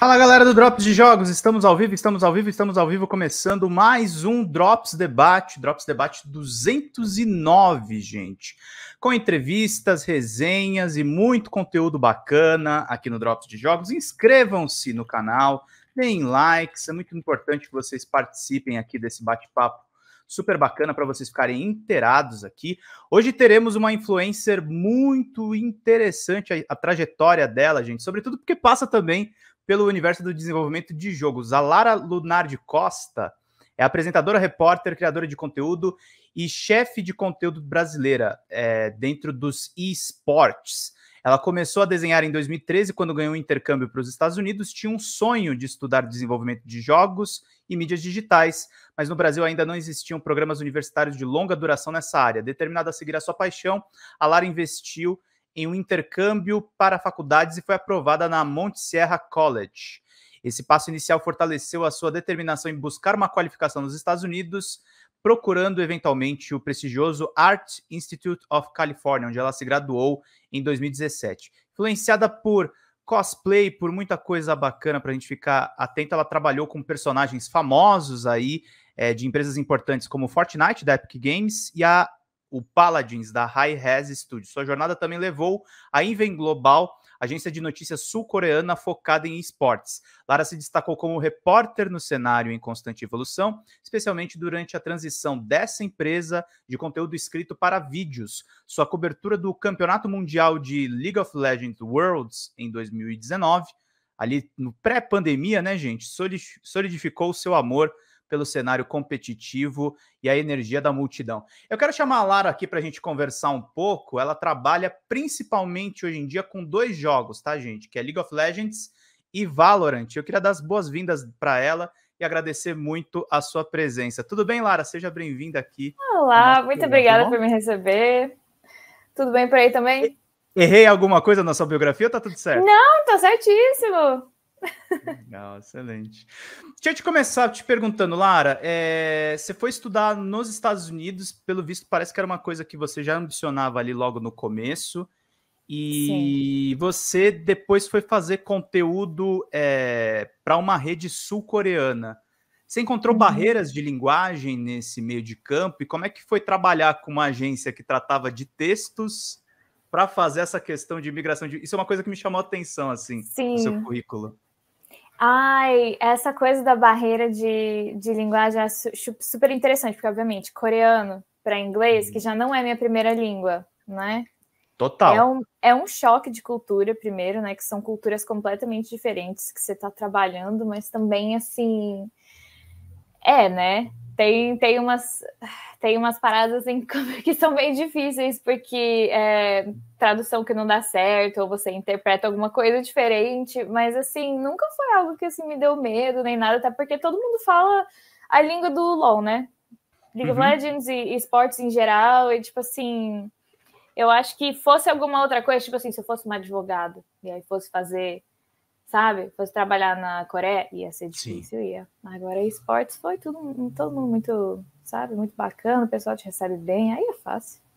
Fala galera do Drops de Jogos, estamos ao vivo, estamos ao vivo, estamos ao vivo, começando mais um Drops Debate, Drops Debate 209, gente, com entrevistas, resenhas e muito conteúdo bacana aqui no Drops de Jogos. Inscrevam-se no canal, deem likes, é muito importante que vocês participem aqui desse bate-papo super bacana para vocês ficarem inteirados aqui. Hoje teremos uma influencer muito interessante, a, a trajetória dela, gente, sobretudo porque passa também pelo universo do desenvolvimento de jogos. A Lara Lunardi Costa é apresentadora, repórter, criadora de conteúdo e chefe de conteúdo brasileira é, dentro dos esportes. Ela começou a desenhar em 2013, quando ganhou um intercâmbio para os Estados Unidos. Tinha um sonho de estudar desenvolvimento de jogos e mídias digitais, mas no Brasil ainda não existiam programas universitários de longa duração nessa área. Determinada a seguir a sua paixão, a Lara investiu em um intercâmbio para faculdades e foi aprovada na Monte Sierra College. Esse passo inicial fortaleceu a sua determinação em buscar uma qualificação nos Estados Unidos procurando eventualmente o prestigioso Art Institute of California, onde ela se graduou em 2017. Influenciada por cosplay, por muita coisa bacana para a gente ficar atento, ela trabalhou com personagens famosos aí é, de empresas importantes como Fortnite da Epic Games e a o Paladins da High Res Studios. Sua jornada também levou a Inven Global agência de notícias sul-coreana focada em esportes. Lara se destacou como repórter no cenário em constante evolução, especialmente durante a transição dessa empresa de conteúdo escrito para vídeos. Sua cobertura do Campeonato Mundial de League of Legends Worlds em 2019, ali no pré-pandemia, né, gente, solidificou o seu amor pelo cenário competitivo e a energia da multidão. Eu quero chamar a Lara aqui para a gente conversar um pouco. Ela trabalha principalmente hoje em dia com dois jogos, tá, gente? Que é League of Legends e Valorant. Eu queria dar as boas-vindas para ela e agradecer muito a sua presença. Tudo bem, Lara? Seja bem-vinda aqui. Olá, muito tá obrigada por me receber. Tudo bem por aí também? Errei alguma coisa na sua biografia ou tá tudo certo? Não, tá certíssimo. Legal, excelente. Deixa eu te começar te perguntando, Lara, é, você foi estudar nos Estados Unidos, pelo visto parece que era uma coisa que você já ambicionava ali logo no começo, e Sim. você depois foi fazer conteúdo é, eh, para uma rede sul-coreana. Você encontrou uhum. barreiras de linguagem nesse meio de campo, e como é que foi trabalhar com uma agência que tratava de textos para fazer essa questão de imigração? De... Isso é uma coisa que me chamou a atenção, assim, Sim. no seu currículo. Ai, essa coisa da barreira de, de linguagem é super interessante, porque, obviamente, coreano para inglês, que uhum. já não é minha primeira língua, né? Total. É um, é um choque de cultura, primeiro, né? Que são culturas completamente diferentes que você está trabalhando, mas também, assim. É, né? tem, tem, umas, tem umas paradas em assim, que são bem difíceis, porque é, tradução que não dá certo, ou você interpreta alguma coisa diferente, mas assim, nunca foi algo que assim, me deu medo nem nada, até porque todo mundo fala a língua do LOL, né? League uhum. of Legends e, e esportes em geral, e tipo assim, eu acho que fosse alguma outra coisa, tipo assim, se eu fosse uma advogada e aí fosse fazer sabe? Fosse trabalhar na Coreia, ia ser difícil, Sim. ia. Agora, esportes foi tudo, todo mundo muito, sabe, muito bacana, o pessoal te recebe bem, aí é fácil.